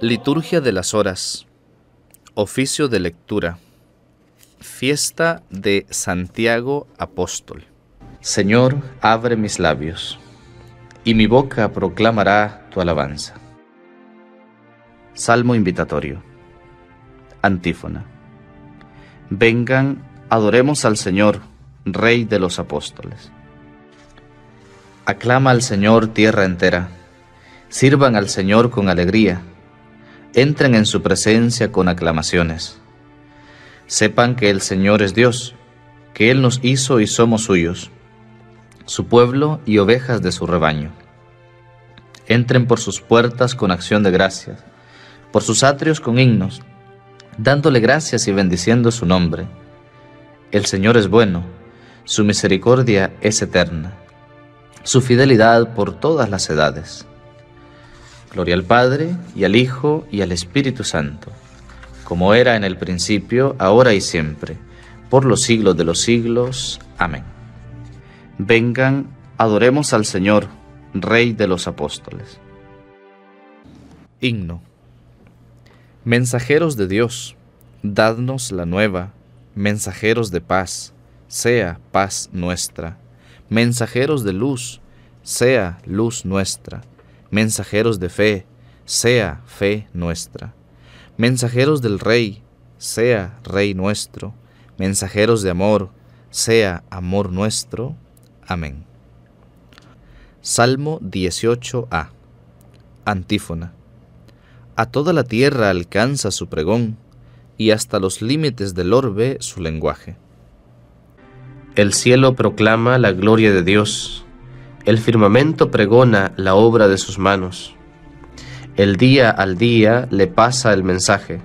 Liturgia de las Horas. Oficio de lectura. Fiesta de Santiago Apóstol. Señor, abre mis labios, y mi boca proclamará tu alabanza. Salmo invitatorio. Antífona. Vengan, adoremos al Señor, Rey de los Apóstoles. Aclama al Señor tierra entera. Sirvan al Señor con alegría entren en su presencia con aclamaciones. Sepan que el Señor es Dios, que Él nos hizo y somos suyos, su pueblo y ovejas de su rebaño. Entren por sus puertas con acción de gracias, por sus atrios con himnos, dándole gracias y bendiciendo su nombre. El Señor es bueno, su misericordia es eterna, su fidelidad por todas las edades. Gloria al Padre, y al Hijo, y al Espíritu Santo, como era en el principio, ahora y siempre, por los siglos de los siglos. Amén. Vengan, adoremos al Señor, Rey de los Apóstoles. Himno. Mensajeros de Dios, dadnos la nueva, mensajeros de paz, sea paz nuestra, mensajeros de luz, sea luz nuestra mensajeros de fe, sea fe nuestra. Mensajeros del Rey, sea Rey nuestro. Mensajeros de amor, sea amor nuestro. Amén. Salmo 18a. Antífona. A toda la tierra alcanza su pregón, y hasta los límites del orbe su lenguaje. El cielo proclama la gloria de Dios el firmamento pregona la obra de sus manos. El día al día le pasa el mensaje.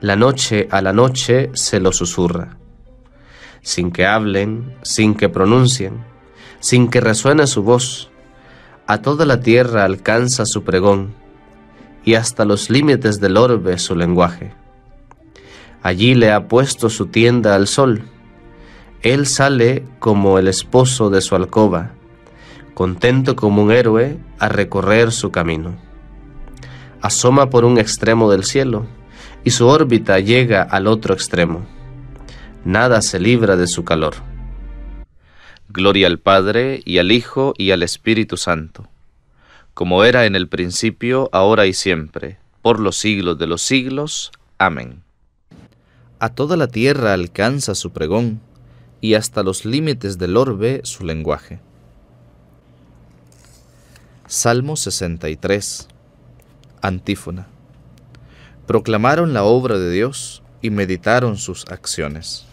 La noche a la noche se lo susurra. Sin que hablen, sin que pronuncien, sin que resuene su voz, a toda la tierra alcanza su pregón y hasta los límites del orbe su lenguaje. Allí le ha puesto su tienda al sol. Él sale como el esposo de su alcoba contento como un héroe, a recorrer su camino. Asoma por un extremo del cielo y su órbita llega al otro extremo. Nada se libra de su calor. Gloria al Padre y al Hijo y al Espíritu Santo, como era en el principio, ahora y siempre, por los siglos de los siglos. Amén. A toda la tierra alcanza su pregón, y hasta los límites del orbe su lenguaje. Salmo 63 Antífona Proclamaron la obra de Dios y meditaron sus acciones.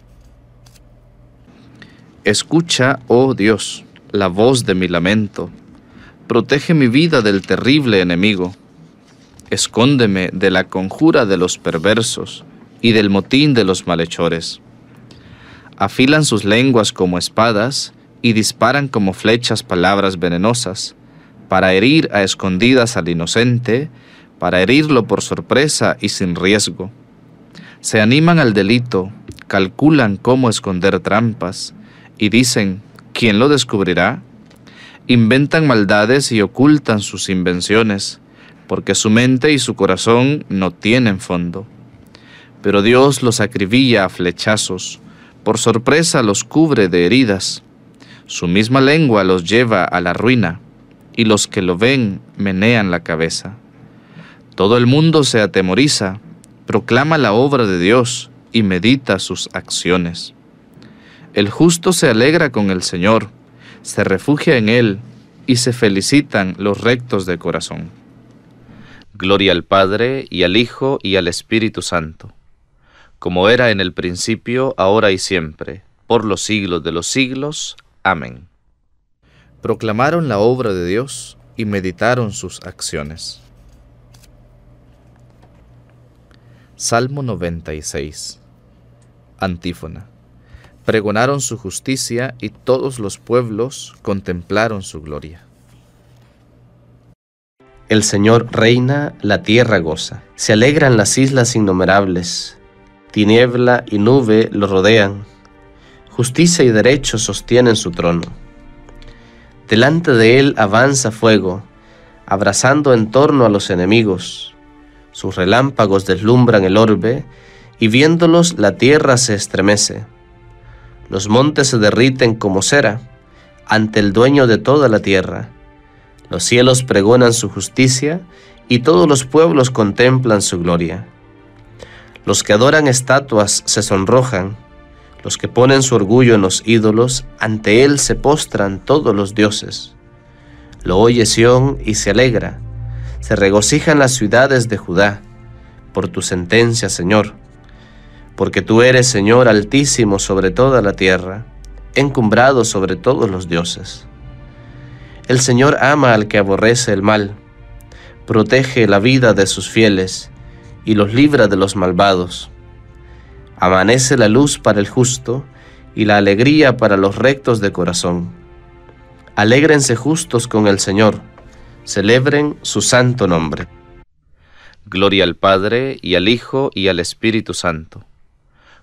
Escucha, oh Dios, la voz de mi lamento. Protege mi vida del terrible enemigo. Escóndeme de la conjura de los perversos y del motín de los malhechores. Afilan sus lenguas como espadas y disparan como flechas palabras venenosas para herir a escondidas al inocente, para herirlo por sorpresa y sin riesgo. Se animan al delito, calculan cómo esconder trampas y dicen, ¿quién lo descubrirá? Inventan maldades y ocultan sus invenciones, porque su mente y su corazón no tienen fondo. Pero Dios los acribilla a flechazos, por sorpresa los cubre de heridas, su misma lengua los lleva a la ruina y los que lo ven menean la cabeza. Todo el mundo se atemoriza, proclama la obra de Dios y medita sus acciones. El justo se alegra con el Señor, se refugia en Él y se felicitan los rectos de corazón. Gloria al Padre y al Hijo y al Espíritu Santo, como era en el principio, ahora y siempre, por los siglos de los siglos. Amén proclamaron la obra de Dios y meditaron sus acciones. Salmo 96 Antífona Pregonaron su justicia y todos los pueblos contemplaron su gloria. El Señor reina, la tierra goza. Se alegran las islas innumerables. Tiniebla y nube lo rodean. Justicia y derecho sostienen su trono. Delante de él avanza fuego, abrazando en torno a los enemigos. Sus relámpagos deslumbran el orbe, y viéndolos la tierra se estremece. Los montes se derriten como cera ante el dueño de toda la tierra. Los cielos pregonan su justicia y todos los pueblos contemplan su gloria. Los que adoran estatuas se sonrojan, los que ponen su orgullo en los ídolos, ante él se postran todos los dioses. Lo oye Sión y se alegra. Se regocijan las ciudades de Judá por tu sentencia, Señor. Porque tú eres, Señor, altísimo sobre toda la tierra, encumbrado sobre todos los dioses. El Señor ama al que aborrece el mal, protege la vida de sus fieles y los libra de los malvados. Amanece la luz para el justo y la alegría para los rectos de corazón. Alégrense justos con el Señor, celebren su santo nombre. Gloria al Padre y al Hijo y al Espíritu Santo,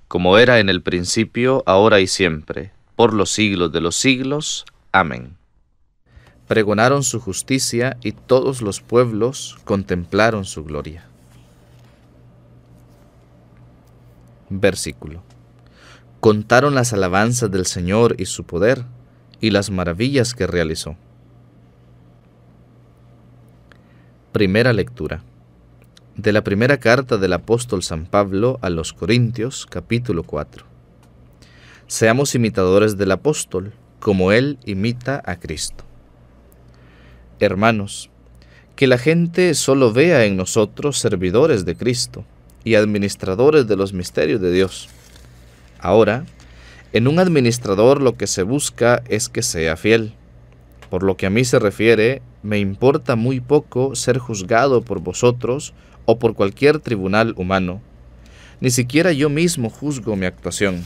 como era en el principio, ahora y siempre, por los siglos de los siglos. Amén. Pregonaron su justicia y todos los pueblos contemplaron su gloria. versículo. Contaron las alabanzas del Señor y su poder y las maravillas que realizó. Primera lectura. De la primera carta del apóstol San Pablo a los Corintios capítulo 4. Seamos imitadores del apóstol, como él imita a Cristo. Hermanos, que la gente solo vea en nosotros servidores de Cristo y administradores de los misterios de Dios. Ahora, en un administrador lo que se busca es que sea fiel. Por lo que a mí se refiere, me importa muy poco ser juzgado por vosotros o por cualquier tribunal humano. Ni siquiera yo mismo juzgo mi actuación.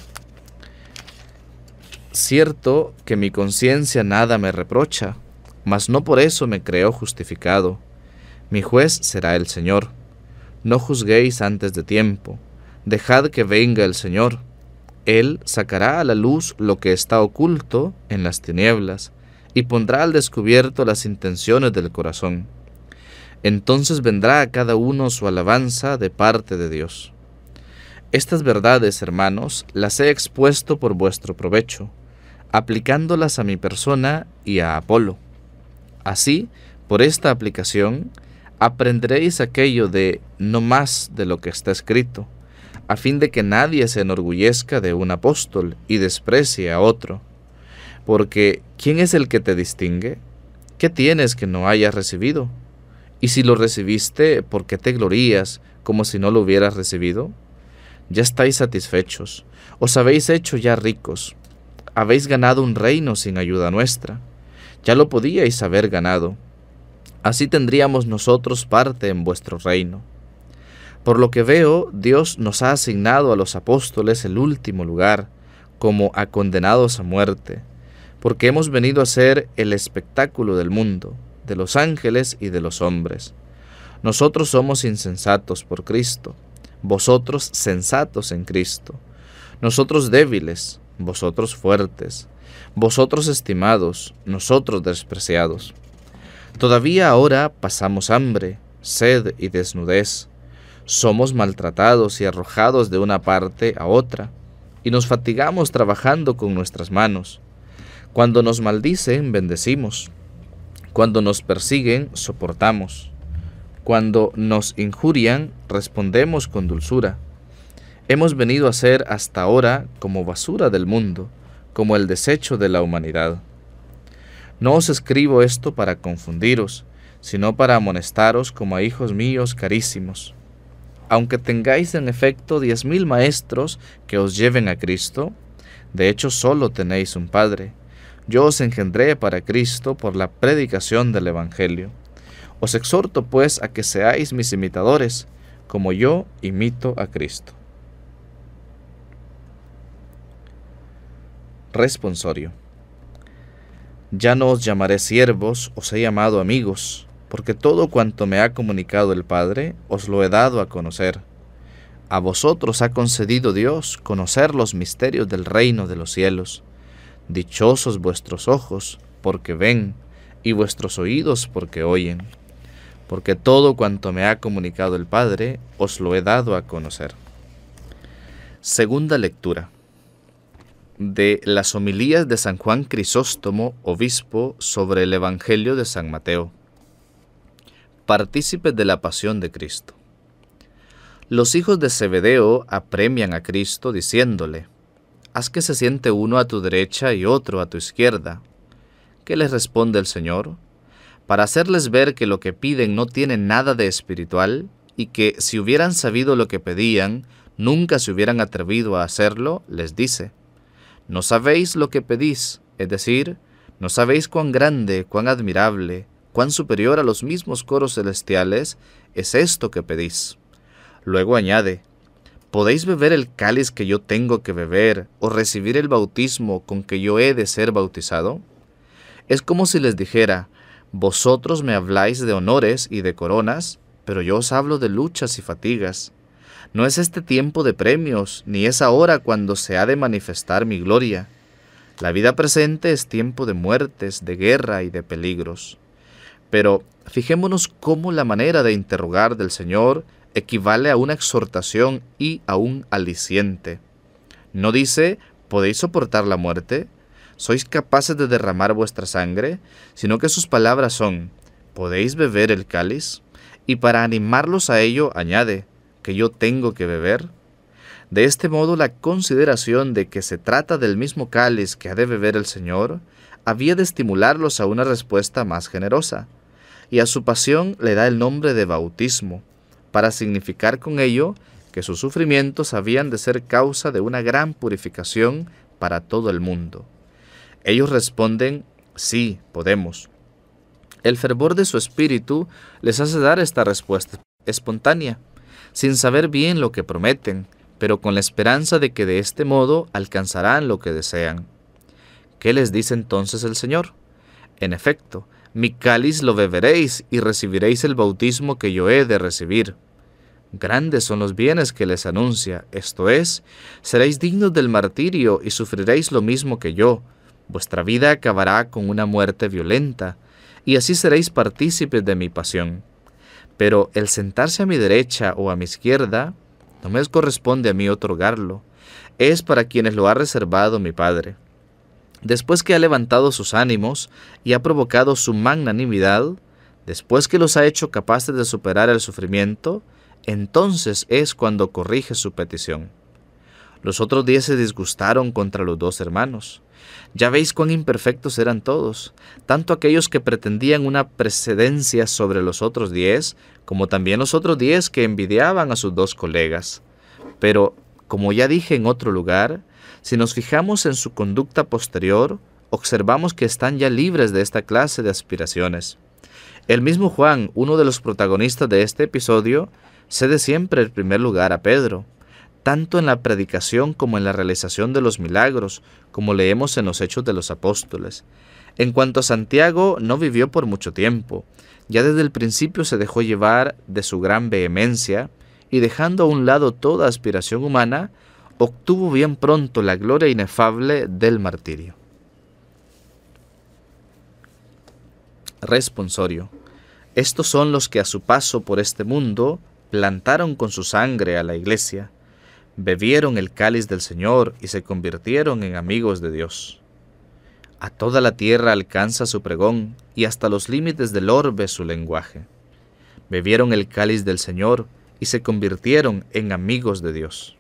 Cierto que mi conciencia nada me reprocha, mas no por eso me creo justificado. Mi juez será el Señor. No juzguéis antes de tiempo, dejad que venga el Señor. Él sacará a la luz lo que está oculto en las tinieblas, y pondrá al descubierto las intenciones del corazón. Entonces vendrá a cada uno su alabanza de parte de Dios. Estas verdades, hermanos, las he expuesto por vuestro provecho, aplicándolas a mi persona y a Apolo. Así, por esta aplicación, aprenderéis aquello de no más de lo que está escrito, a fin de que nadie se enorgullezca de un apóstol y desprecie a otro. Porque, ¿quién es el que te distingue? ¿Qué tienes que no hayas recibido? Y si lo recibiste, ¿por qué te glorías como si no lo hubieras recibido? Ya estáis satisfechos, os habéis hecho ya ricos, habéis ganado un reino sin ayuda nuestra, ya lo podíais haber ganado así tendríamos nosotros parte en vuestro reino. Por lo que veo, Dios nos ha asignado a los apóstoles el último lugar, como a condenados a muerte, porque hemos venido a ser el espectáculo del mundo, de los ángeles y de los hombres. Nosotros somos insensatos por Cristo, vosotros sensatos en Cristo, nosotros débiles, vosotros fuertes, vosotros estimados, nosotros despreciados. Todavía ahora pasamos hambre, sed y desnudez. Somos maltratados y arrojados de una parte a otra, y nos fatigamos trabajando con nuestras manos. Cuando nos maldicen, bendecimos. Cuando nos persiguen, soportamos. Cuando nos injurian, respondemos con dulzura. Hemos venido a ser hasta ahora como basura del mundo, como el desecho de la humanidad. No os escribo esto para confundiros, sino para amonestaros como a hijos míos carísimos. Aunque tengáis en efecto diez mil maestros que os lleven a Cristo, de hecho solo tenéis un Padre. Yo os engendré para Cristo por la predicación del Evangelio. Os exhorto pues a que seáis mis imitadores, como yo imito a Cristo. Responsorio. Ya no os llamaré siervos, os he llamado amigos, porque todo cuanto me ha comunicado el Padre os lo he dado a conocer. A vosotros ha concedido Dios conocer los misterios del reino de los cielos. Dichosos vuestros ojos, porque ven, y vuestros oídos, porque oyen. Porque todo cuanto me ha comunicado el Padre os lo he dado a conocer. Segunda lectura de las homilías de San Juan Crisóstomo, obispo, sobre el Evangelio de San Mateo. Partícipes de la pasión de Cristo. Los hijos de Zebedeo apremian a Cristo diciéndole, Haz que se siente uno a tu derecha y otro a tu izquierda. ¿Qué les responde el Señor? Para hacerles ver que lo que piden no tiene nada de espiritual y que si hubieran sabido lo que pedían, nunca se hubieran atrevido a hacerlo, les dice, no sabéis lo que pedís, es decir, no sabéis cuán grande, cuán admirable, cuán superior a los mismos coros celestiales es esto que pedís. Luego añade, ¿podéis beber el cáliz que yo tengo que beber o recibir el bautismo con que yo he de ser bautizado? Es como si les dijera, vosotros me habláis de honores y de coronas, pero yo os hablo de luchas y fatigas. No es este tiempo de premios, ni es ahora cuando se ha de manifestar mi gloria. La vida presente es tiempo de muertes, de guerra y de peligros. Pero fijémonos cómo la manera de interrogar del Señor equivale a una exhortación y a un aliciente. No dice, ¿podéis soportar la muerte? ¿Sois capaces de derramar vuestra sangre? Sino que sus palabras son, ¿podéis beber el cáliz? Y para animarlos a ello añade, yo tengo que beber? De este modo la consideración de que se trata del mismo cáliz que ha de beber el Señor había de estimularlos a una respuesta más generosa, y a su pasión le da el nombre de bautismo, para significar con ello que sus sufrimientos habían de ser causa de una gran purificación para todo el mundo. Ellos responden, sí, podemos. El fervor de su espíritu les hace dar esta respuesta espontánea sin saber bien lo que prometen, pero con la esperanza de que de este modo alcanzarán lo que desean. ¿Qué les dice entonces el Señor? En efecto, mi cáliz lo beberéis y recibiréis el bautismo que yo he de recibir. Grandes son los bienes que les anuncia, esto es, seréis dignos del martirio y sufriréis lo mismo que yo. Vuestra vida acabará con una muerte violenta, y así seréis partícipes de mi pasión. Pero el sentarse a mi derecha o a mi izquierda no me corresponde a mí otorgarlo, es para quienes lo ha reservado mi Padre. Después que ha levantado sus ánimos y ha provocado su magnanimidad, después que los ha hecho capaces de superar el sufrimiento, entonces es cuando corrige su petición. Los otros diez se disgustaron contra los dos hermanos. Ya veis cuán imperfectos eran todos, tanto aquellos que pretendían una precedencia sobre los otros diez, como también los otros diez que envidiaban a sus dos colegas. Pero, como ya dije en otro lugar, si nos fijamos en su conducta posterior, observamos que están ya libres de esta clase de aspiraciones. El mismo Juan, uno de los protagonistas de este episodio, cede siempre el primer lugar a Pedro, tanto en la predicación como en la realización de los milagros, como leemos en los Hechos de los Apóstoles. En cuanto a Santiago, no vivió por mucho tiempo. Ya desde el principio se dejó llevar de su gran vehemencia, y dejando a un lado toda aspiración humana, obtuvo bien pronto la gloria inefable del martirio. Responsorio. Estos son los que a su paso por este mundo plantaron con su sangre a la iglesia bebieron el cáliz del Señor y se convirtieron en amigos de Dios. A toda la tierra alcanza su pregón y hasta los límites del orbe su lenguaje. Bebieron el cáliz del Señor y se convirtieron en amigos de Dios.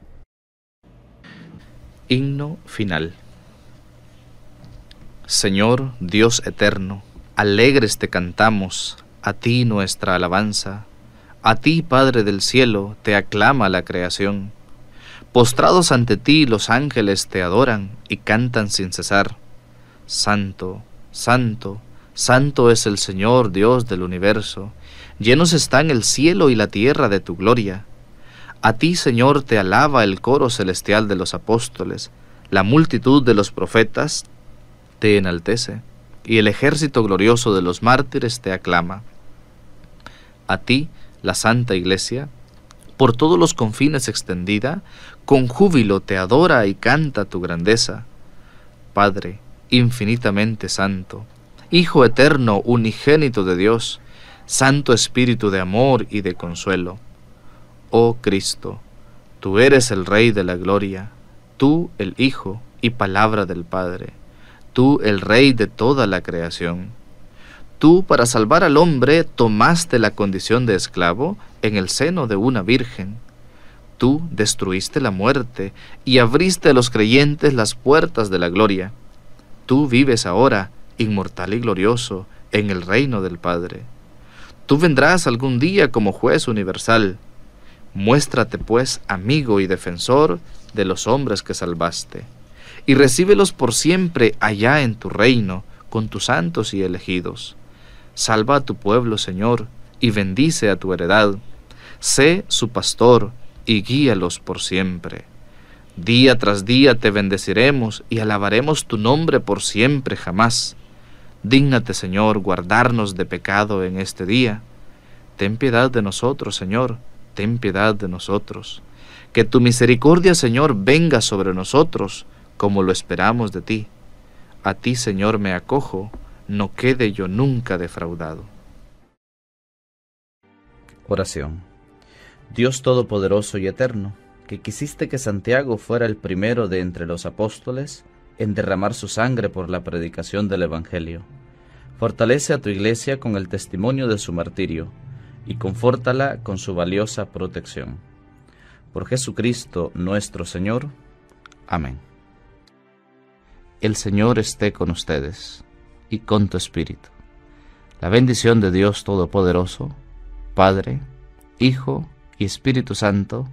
Himno final. Señor Dios eterno, alegres te cantamos, a ti nuestra alabanza, a ti Padre del cielo te aclama la creación Postrados ante ti los ángeles te adoran y cantan sin cesar. Santo, santo, santo es el Señor Dios del universo. Llenos están el cielo y la tierra de tu gloria. A ti, Señor, te alaba el coro celestial de los apóstoles. La multitud de los profetas te enaltece y el ejército glorioso de los mártires te aclama. A ti, la Santa Iglesia, por todos los confines extendida, con júbilo te adora y canta tu grandeza. Padre infinitamente santo, Hijo eterno unigénito de Dios, Santo Espíritu de amor y de consuelo. Oh Cristo, tú eres el Rey de la Gloria, tú el Hijo y palabra del Padre, tú el Rey de toda la creación. Tú para salvar al hombre tomaste la condición de esclavo en el seno de una virgen Tú destruiste la muerte y abriste a los creyentes las puertas de la gloria. Tú vives ahora, inmortal y glorioso, en el reino del Padre. Tú vendrás algún día como juez universal. Muéstrate pues amigo y defensor de los hombres que salvaste, y recíbelos por siempre allá en tu reino, con tus santos y elegidos. Salva a tu pueblo, Señor, y bendice a tu heredad. Sé su pastor, y guíalos por siempre. Día tras día te bendeciremos y alabaremos tu nombre por siempre jamás. Dígnate, Señor, guardarnos de pecado en este día. Ten piedad de nosotros, Señor, ten piedad de nosotros. Que tu misericordia, Señor, venga sobre nosotros, como lo esperamos de ti. A ti, Señor, me acojo, no quede yo nunca defraudado. Oración. Dios Todopoderoso y Eterno, que quisiste que Santiago fuera el primero de entre los apóstoles en derramar su sangre por la predicación del Evangelio. Fortalece a tu iglesia con el testimonio de su martirio y confórtala con su valiosa protección. Por Jesucristo nuestro Señor. Amén. El Señor esté con ustedes y con tu espíritu. La bendición de Dios Todopoderoso, Padre, Hijo y Espíritu Santo,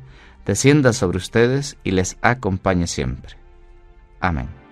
descienda sobre ustedes y les acompañe siempre. Amén.